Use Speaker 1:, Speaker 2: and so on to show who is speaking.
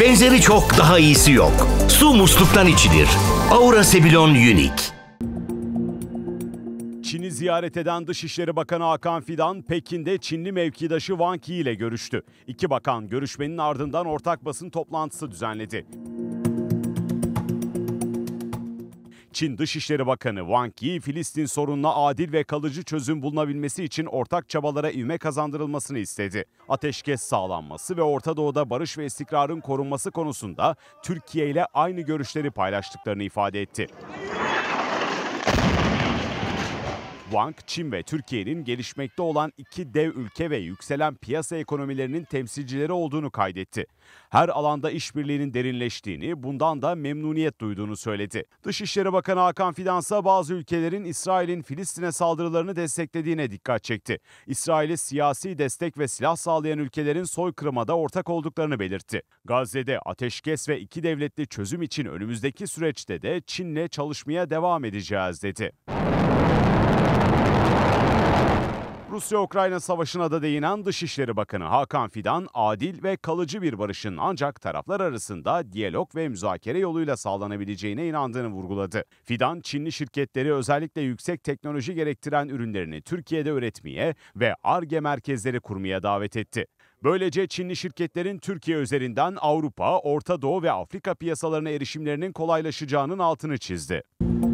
Speaker 1: Benzeri çok daha iyisi yok. Su musluktan içilir. Aura Sebilon Unique. Çin'i ziyaret eden Dışişleri Bakanı Hakan Fidan, Pekin'de Çinli mevkidaşı Wang Yi ile görüştü. İki bakan görüşmenin ardından ortak basın toplantısı düzenledi. Çin Dışişleri Bakanı Wang Yi, Filistin sorununa adil ve kalıcı çözüm bulunabilmesi için ortak çabalara ivme kazandırılmasını istedi. Ateşkes sağlanması ve Orta Doğu'da barış ve istikrarın korunması konusunda Türkiye ile aynı görüşleri paylaştıklarını ifade etti. Wang, Çin ve Türkiye'nin gelişmekte olan iki dev ülke ve yükselen piyasa ekonomilerinin temsilcileri olduğunu kaydetti. Her alanda işbirliğinin derinleştiğini, bundan da memnuniyet duyduğunu söyledi. Dışişleri Bakanı Hakan Fidansa bazı ülkelerin İsrail'in Filistin'e saldırılarını desteklediğine dikkat çekti. İsrail'e siyasi destek ve silah sağlayan ülkelerin soykırıma da ortak olduklarını belirtti. Gazze'de ateşkes ve iki devletli çözüm için önümüzdeki süreçte de Çin'le çalışmaya devam edeceğiz dedi. Rusya-Ukrayna savaşına da değinen Dışişleri Bakanı Hakan Fidan, adil ve kalıcı bir barışın ancak taraflar arasında diyalog ve müzakere yoluyla sağlanabileceğine inandığını vurguladı. Fidan, Çinli şirketleri özellikle yüksek teknoloji gerektiren ürünlerini Türkiye'de üretmeye ve ARGE merkezleri kurmaya davet etti. Böylece Çinli şirketlerin Türkiye üzerinden Avrupa, Orta Doğu ve Afrika piyasalarına erişimlerinin kolaylaşacağının altını çizdi.